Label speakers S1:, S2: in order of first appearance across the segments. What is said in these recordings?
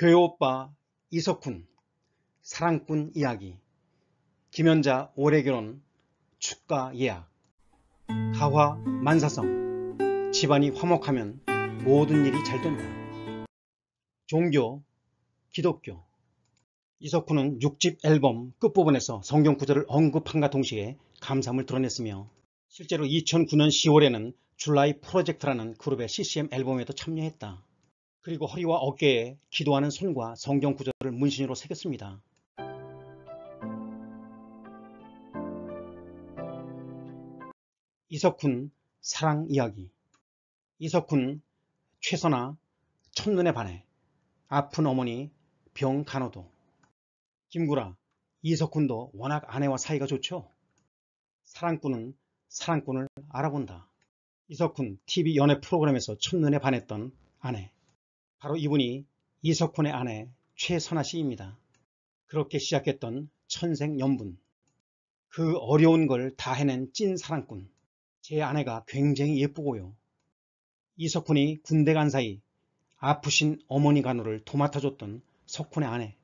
S1: 교회 오빠 이석훈 사랑꾼 이야기 김연자 올해 결혼 축가 예약 가화 만사성 집안이 화목하면 모든 일이 잘 된다 종교 기독교 이석훈은 6집 앨범 끝부분에서 성경 구절을 언급한과 동시에 감사함을 드러냈으며 실제로 2009년 10월에는 줄라이 프로젝트라는 그룹의 CCM 앨범에도 참여했다. 그리고 허리와 어깨에 기도하는 손과 성경 구절을 문신으로 새겼습니다. 이석훈 사랑 이야기 이석훈 최선아 첫눈에 반해 아픈 어머니 병 간호도 김구라 이석훈도 워낙 아내와 사이가 좋죠. 사랑꾼은 사랑꾼을 알아본다. 이석훈 TV 연애 프로그램에서 첫눈에 반했던 아내 바로 이분이 이석훈의 아내 최선아 씨입니다. 그렇게 시작했던 천생연분 그 어려운 걸 다 해낸 찐 사랑꾼 제 아내가 굉장히 예쁘고요. 이석훈이 군대 간 사이 아프신 어머니 간호를 도맡아줬던 석훈의 아내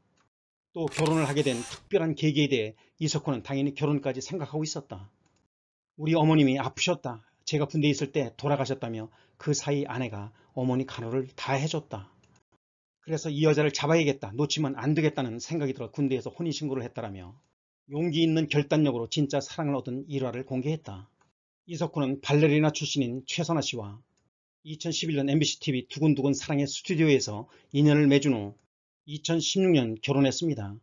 S1: 또 결혼을 하게 된 특별한 계기에 대해 이석훈은 당연히 결혼까지 생각하고 있었다. 우리 어머님이 아프셨다. 제가 군대에 있을 때 돌아가셨다며 그 사이 아내가 어머니 간호를 다 해줬다. 그래서 이 여자를 잡아야겠다. 놓치면 안 되겠다는 생각이 들어 군대에서 혼인신고를 했다라며 용기 있는 결단력으로 진짜 사랑을 얻은 일화를 공개했다. 이석훈은 발레리나 출신인 최선아 씨와 2011년 MBC TV 두근두근 사랑의 스튜디오에서 인연을 맺은 후 2016년 결혼했습니다.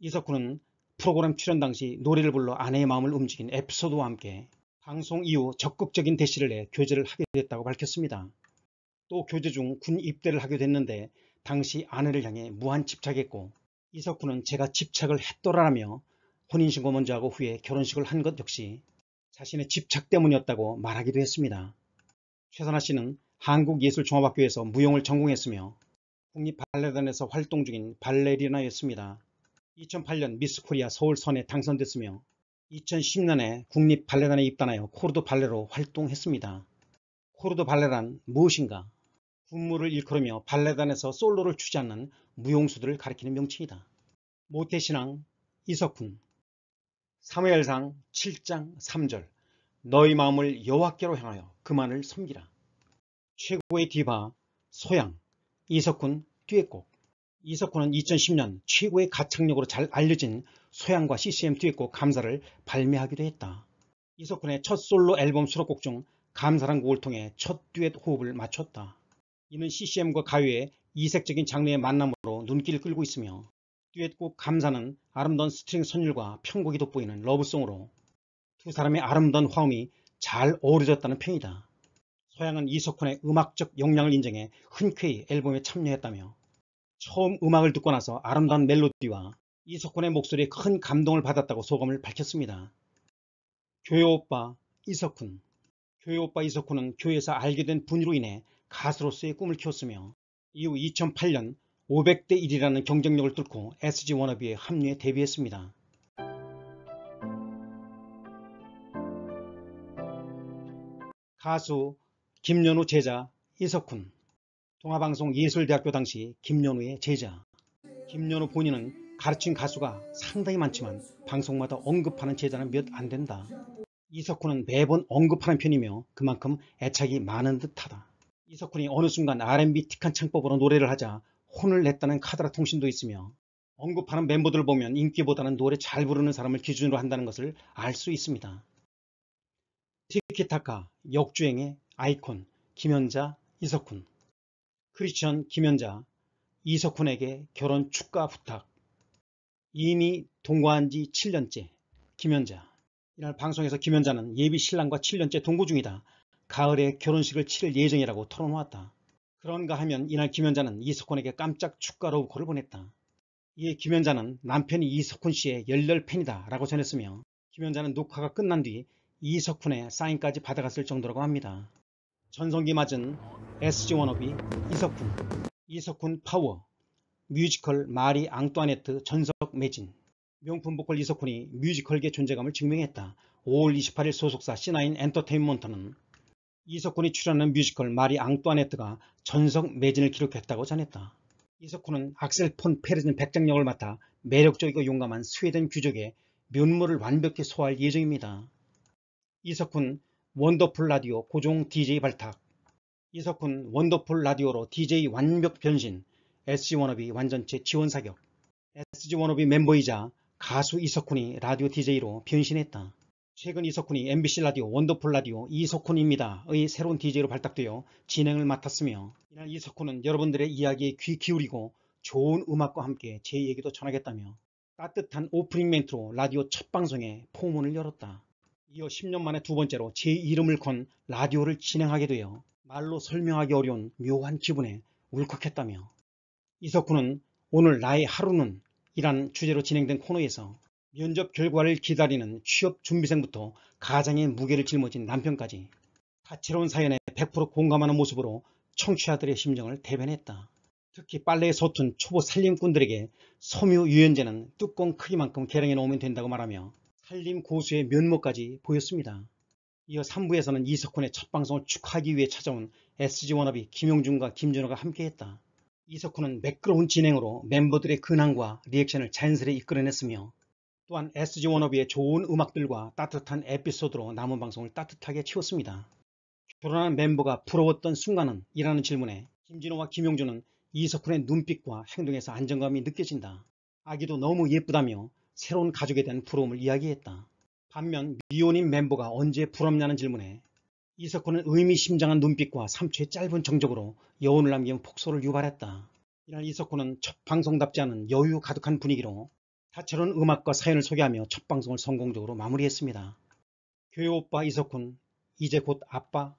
S1: 이석훈은 프로그램 출연 당시 노래를 불러 아내의 마음을 움직인 에피소드와 함께 방송 이후 적극적인 대시를 내 교제를 하게 됐다고 밝혔습니다. 또 교제 중 군 입대를 하게 됐는데 당시 아내를 향해 무한 집착했고 이석훈은 제가 집착을 했더라라며 혼인신고 먼저 하고 후에 결혼식을 한 것 역시 자신의 집착 때문이었다고 말하기도 했습니다. 최선아 씨는 한국예술종합학교에서 무용을 전공했으며 국립발레단에서 활동 중인 발레리나였습니다. 2008년 미스코리아 서울선에 당선됐으며 2010년에 국립발레단에 입단하여 코르도 발레로 활동했습니다. 코르도 발레란 무엇인가? 군무를 일컬으며 발레단에서 솔로를 추지 않는 무용수들을 가리키는 명칭이다. 모태신앙 이석훈 사무엘상 7장 3절 너희 마음을 여호와께로 향하여 그만을 섬기라. 최고의 디바 소양 이석훈 듀엣곡 이석훈은 2010년 최고의 가창력으로 잘 알려진 소양과 CCM 듀엣곡 감사를 발매하기도 했다. 이석훈의 첫 솔로 앨범 수록곡 중 감사란 곡을 통해 첫 듀엣 호흡을 맞췄다. 이는 CCM과 가요의 이색적인 장르의 만남으로 눈길을 끌고 있으며 듀엣곡 감사는 아름다운 스트링 선율과 편곡이 돋보이는 러브송으로 두 사람의 아름다운 화음이 잘 어우러졌다는 평이다. 서양은 이석훈의 음악적 역량을 인정해 흔쾌히 앨범에 참여했다며 처음 음악을 듣고 나서 아름다운 멜로디와 이석훈의 목소리에 큰 감동을 받았다고 소감을 밝혔습니다. 교회 오빠 이석훈 교회 오빠 이석훈은 교회에서 알게 된 분으로 인해 가수로서의 꿈을 키웠으며 이후 2008년 500대 1이라는 경쟁력을 뚫고 SG 워너비에 합류해 데뷔했습니다. 가수 김연우 제자 이석훈 동아방송 예술대학교 당시 김연우의 제자 김연우 본인은 가르친 가수가 상당히 많지만 방송마다 언급하는 제자는 몇 안된다. 이석훈은 매번 언급하는 편이며 그만큼 애착이 많은 듯하다. 이석훈이 어느 순간 R&B 틱한 창법으로 노래를 하자 혼을 냈다는 카드라 통신도 있으며 언급하는 멤버들을 보면 인기보다는 노래 잘 부르는 사람을 기준으로 한다는 것을 알 수 있습니다. 티키타카, 역주행의 아이콘, 김연자, 이석훈 크리스천 김연자, 이석훈에게 결혼 축가 부탁 이미 동거한 지 7년째 김연자 이날 방송에서 김연자는 예비 신랑과 7년째 동거 중이다. 가을에 결혼식을 치를 예정이라고 털어놓았다. 그런가 하면 이날 김현자는 이석훈에게 깜짝 축가로 고을 보냈다. 이에 김현자는 남편이 이석훈 씨의 열렬 팬이다 라고 전했으며 김현자는 녹화가 끝난 뒤 이석훈의 사인까지 받아갔을 정도라고 합니다. 전성기 맞은 SG 워너비 이석훈, 이석훈 파워, 뮤지컬 마리 앙뚜아네트 전석 매진, 명품 보컬 이석훈이 뮤지컬계 존재감을 증명했다. 5월 28일 소속사 C9 엔터테인먼트는 이석훈이 출연하는 뮤지컬 마리 앙뚜아네트가 전성 매진을 기록했다고 전했다. 이석훈은 악셀 폰 페르진 백작 역을 맡아 매력적이고 용감한 스웨덴 귀족의 면모를 완벽히 소화할 예정입니다. 이석훈 원더풀 라디오 고종 DJ 발탁 이석훈 원더풀 라디오로 DJ 완벽 변신 SG 워너비 완전체 지원 사격 SG 워너비 멤버이자 가수 이석훈이 라디오 DJ로 변신했다. 최근 이석훈이 MBC 라디오 원더풀 라디오 이석훈입니다. 의 새로운 DJ로 발탁되어 진행을 맡았으며 이날 이석훈은 여러분들의 이야기에 귀 기울이고 좋은 음악과 함께 제 얘기도 전하겠다며 따뜻한 오프닝 멘트로 라디오 첫 방송에 포문을 열었다. 이어 10년 만에 두 번째로 제 이름을 건 라디오를 진행하게 되어 말로 설명하기 어려운 묘한 기분에 울컥했다며 이석훈은 오늘 나의 하루는 이란 주제로 진행된 코너에서 면접 결과를 기다리는 취업 준비생부터 가장의 무게를 짊어진 남편까지 다채로운 사연에 100% 공감하는 모습으로 청취자들의 심정을 대변했다. 특히 빨래에 서툰 초보 살림꾼들에게 섬유 유연제는 뚜껑 크기만큼 계량해 놓으면 된다고 말하며 살림 고수의 면모까지 보였습니다. 이어 3부에서는 이석훈의 첫 방송을 축하하기 위해 찾아온 SG워너비 김용준과 김준호가 함께했다. 이석훈은 매끄러운 진행으로 멤버들의 근황과 리액션을 자연스레 이끌어냈으며 또한 SG 워너비의 좋은 음악들과 따뜻한 에피소드로 남은 방송을 따뜻하게 채웠습니다. 결혼한 멤버가 부러웠던 순간은? 이라는 질문에 김진호와 김용준은 이석훈의 눈빛과 행동에서 안정감이 느껴진다. 아기도 너무 예쁘다며 새로운 가족에 대한 부러움을 이야기했다. 반면 미혼인 멤버가 언제 부럽냐는 질문에 이석훈은 의미심장한 눈빛과 3초의 짧은 정적으로 여운을 남기는 폭소를 유발했다. 이날 이석훈은 첫 방송답지 않은 여유 가득한 분위기로 다채로운 음악과 사연을 소개하며 첫 방송을 성공적으로 마무리했습니다. 교회 오빠 이석훈, 이제 곧 아빠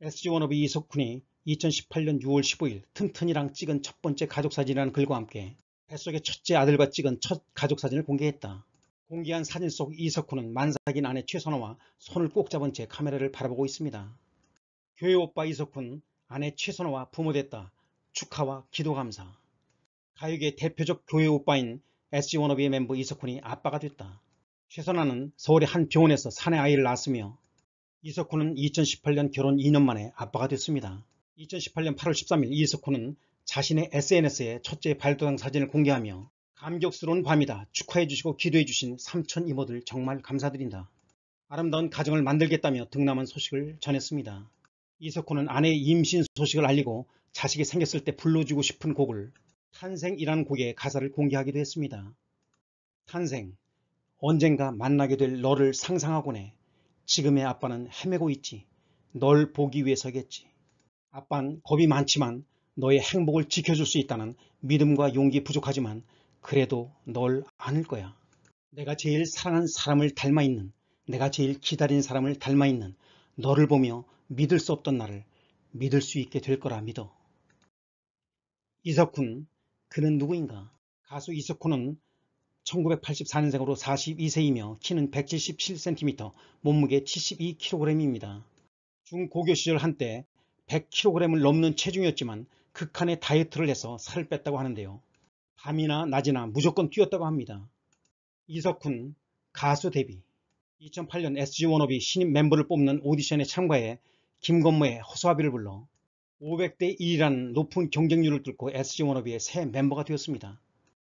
S1: SG워너비 이석훈이 2018년 6월 15일 튼튼이랑 찍은 첫 번째 가족사진이라는 글과 함께 뱃속의 첫째 아들과 찍은 첫 가족사진을 공개했다. 공개한 사진 속 이석훈은 만삭인 아내 최선호와 손을 꼭 잡은 채 카메라를 바라보고 있습니다. 교회 오빠 이석훈, 아내 최선호와 부모됐다. 축하와 기도 감사. 가요계 대표적 교회 오빠인 SG워너비의 멤버 이석훈이 아빠가 됐다. 최선아는 서울의 한 병원에서 사내 아이를 낳았으며 이석훈은 2018년 결혼 2년 만에 아빠가 됐습니다. 2018년 8월 13일 이석훈은 자신의 SNS에 첫째 발도장 사진을 공개하며 감격스러운 밤이다. 축하해주시고 기도해주신 삼촌 이모들 정말 감사드린다. 아름다운 가정을 만들겠다며 등남한 소식을 전했습니다. 이석훈은 아내의 임신 소식을 알리고 자식이 생겼을 때 불러주고 싶은 곡을 탄생이라는 곡의 가사를 공개하기도 했습니다. 탄생, 언젠가 만나게 될 너를 상상하곤 해. 지금의 아빠는 헤매고 있지. 널 보기 위해서겠지. 아빤 겁이 많지만 너의 행복을 지켜줄 수 있다는 믿음과 용기 부족하지만 그래도 널 안을 거야. 내가 제일 사랑한 사람을 닮아있는 내가 제일 기다린 사람을 닮아있는 너를 보며 믿을 수 없던 나를 믿을 수 있게 될 거라 믿어. 이석훈 그는 누구인가? 가수 이석호는 1984년생으로 42세이며 키는 177cm, 몸무게 72kg입니다. 중고교 시절 한때 100kg을 넘는 체중이었지만 극한의 다이어트를 해서 살을 뺐다고 하는데요. 밤이나 낮이나 무조건 뛰었다고 합니다. 이석훈 가수 데뷔 2008년 SG 워너비 신인 멤버를 뽑는 오디션에 참가해 김건모의 허수아비를 불러 500대 1이라는 높은 경쟁률을 뚫고 SG워너비의 새 멤버가 되었습니다.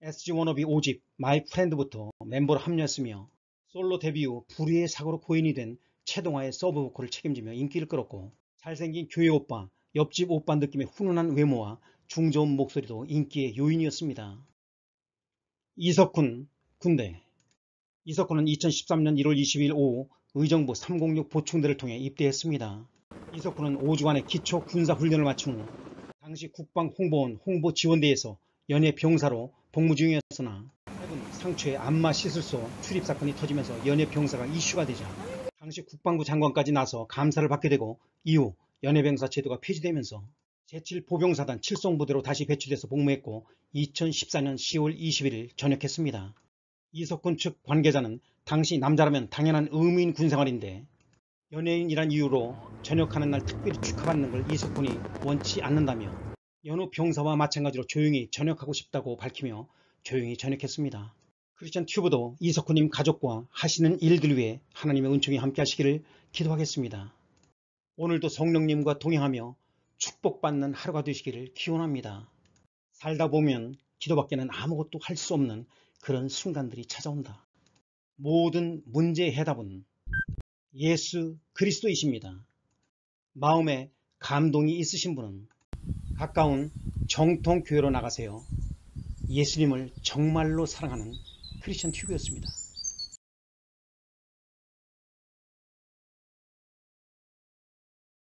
S1: SG워너비 5집 마이프렌드부터 멤버로 합류했으며 솔로 데뷔 후 불의의 사고로 고인이 된 최동아의 서브 보컬을 책임지며 인기를 끌었고 잘생긴 교회 오빠, 옆집 오빠 느낌의 훈훈한 외모와 중저음 목소리도 인기의 요인이었습니다. 이석훈 군대 이석훈은 2013년 1월 22일 오후 의정부 306 보충대를 통해 입대했습니다. 이석훈은 5주간의 기초 군사훈련을 마친 후 당시 국방홍보원 홍보지원대에서 연예 병사로 복무 중이었으나 최근 상처의 안마 시술소 출입 사건이 터지면서 연예 병사가 이슈가 되자 당시 국방부 장관까지 나서 감사를 받게 되고 이후 연예병사 제도가 폐지되면서 제7보병사단 7성부대로 다시 배출돼서 복무했고 2014년 10월 21일 전역했습니다. 이석훈 측 관계자는 당시 남자라면 당연한 의무인 군생활인데 연예인이란 이유로 전역하는 날 특별히 축하받는 걸 이석훈이 원치 않는다며 연우 병사와 마찬가지로 조용히 전역하고 싶다고 밝히며 조용히 전역했습니다. 크리스천 튜브도 이석훈님 가족과 하시는 일들 위해 하나님의 은총이 함께 하시기를 기도하겠습니다. 오늘도 성령님과 동행하며 축복받는 하루가 되시기를 기원합니다. 살다 보면 기도밖에는 아무것도 할 수 없는 그런 순간들이 찾아온다. 모든 문제의 해답은 예수 그리스도이십니다. 마음에 감동이 있으신 분은 가까운 정통교회로 나가세요. 예수님을 정말로 사랑하는 크리스천 튜브였습니다.